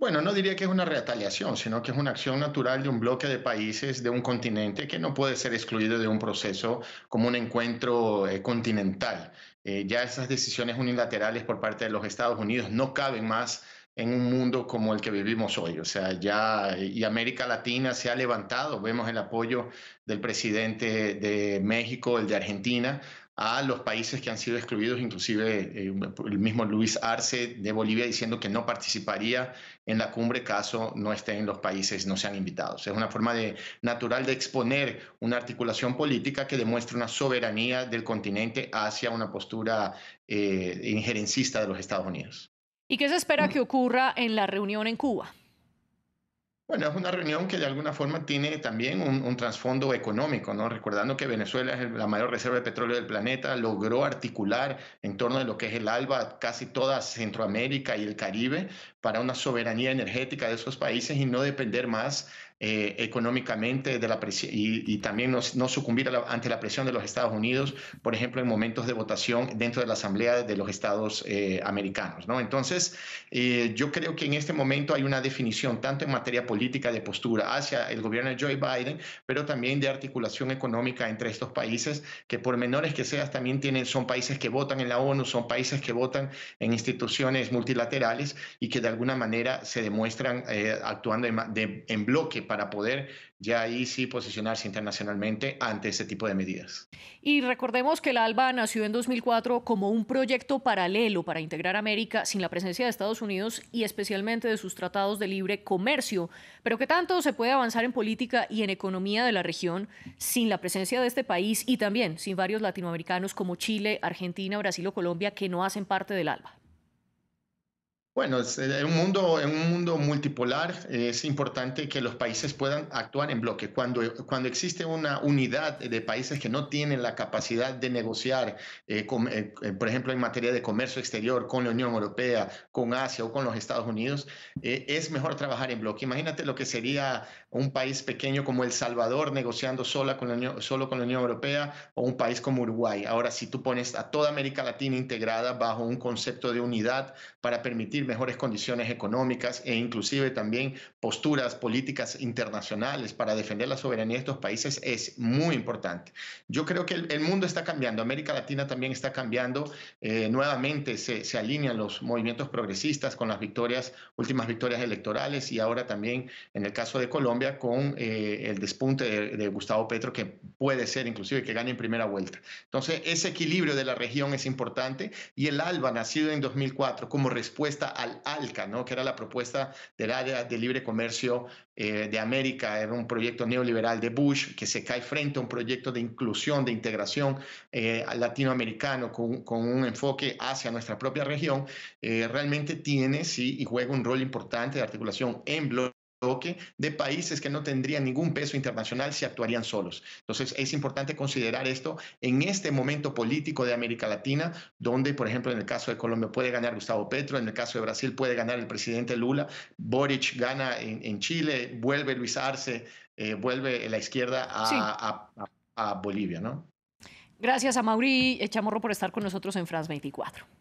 Bueno, no diría que es una retaliación, sino que es una acción natural de un bloque de países de un continente que no puede ser excluido de un proceso como un encuentro eh, continental. Eh, ya esas decisiones unilaterales por parte de los Estados Unidos no caben más en un mundo como el que vivimos hoy. O sea, ya eh, y América Latina se ha levantado, vemos el apoyo del presidente de México, el de Argentina, a los países que han sido excluidos, inclusive eh, el mismo Luis Arce de Bolivia diciendo que no participaría en la cumbre caso no estén los países, no sean invitados. Es una forma natural de exponer una articulación política que demuestre una soberanía del continente hacia una postura eh, injerencista de los Estados Unidos. ¿Y qué se espera que ocurra en la reunión en Cuba? Bueno, es una reunión que de alguna forma tiene también un, trasfondo económico, ¿no? Recordando que Venezuela es la mayor reserva de petróleo del planeta, logró articular en torno de lo que es el ALBA casi toda Centroamérica y el Caribe para una soberanía energética de esos países y no depender más eh, económicamente de la y, también no, sucumbir ante la presión de los Estados Unidos, por ejemplo, en momentos de votación dentro de la Asamblea de los Estados eh, Americanos. ¿no? Entonces, eh, yo creo que en este momento hay una definición tanto en materia política de postura hacia el gobierno de Joe Biden, pero también de articulación económica entre estos países, que por menores que seas también tienen, son países que votan en la ONU, son países que votan en instituciones multilaterales y que de alguna manera se demuestran actuando en bloque para poder ya ahí sí posicionarse internacionalmente ante este tipo de medidas. Y recordemos que la ALBA nació en 2004 como un proyecto paralelo para integrar América sin la presencia de Estados Unidos y especialmente de sus tratados de libre comercio. Pero que tanto se puede avanzar en política y en economía de la región sin la presencia de este país y también sin varios latinoamericanos como Chile, Argentina, Brasil o Colombia que no hacen parte del ALBA? Bueno, eh, en, un mundo, en un mundo multipolar es importante que los países puedan actuar en bloque. Cuando, cuando existe una unidad de países que no tienen la capacidad de negociar, eh, eh, por ejemplo, en materia de comercio exterior con la Unión Europea, con Asia o con los Estados Unidos, es mejor trabajar en bloque. Imagínate lo que sería un país pequeño como El Salvador negociando sola con solo con la Unión Europea o un país como Uruguay. Ahora, si tú pones a toda América Latina integrada bajo un concepto de unidad para permitir mejores condiciones económicas e inclusive también posturas políticas internacionales para defender la soberanía de estos países es muy importante. Yo creo que el, mundo está cambiando, América Latina también está cambiando, eh, nuevamente se, alinean los movimientos progresistas con las victorias, últimas victorias electorales y ahora también en el caso de Colombia con eh, el despunte de, Gustavo Petro que puede ser inclusive que gane en primera vuelta. Entonces ese equilibrio de la región es importante y el ALBA nacido en 2004 como respuesta al ALCA, ¿no? que era la propuesta del área de libre comercio eh, de América, era un proyecto neoliberal de Bush que se cae frente a un proyecto de inclusión, de integración eh, latinoamericano con, con, un enfoque hacia nuestra propia región, eh, realmente tiene sí, y juega un rol importante de articulación en bloque de países que no tendrían ningún peso internacional si actuarían solos. Entonces, es importante considerar esto en este momento político de América Latina, donde, por ejemplo, en el caso de Colombia puede ganar Gustavo Petro, en el caso de Brasil puede ganar el presidente Lula, Boric gana en, Chile, vuelve Luis Arce, eh, vuelve la izquierda a, Bolivia, ¿no? Gracias a Mauri Chamorro por estar con nosotros en France 24.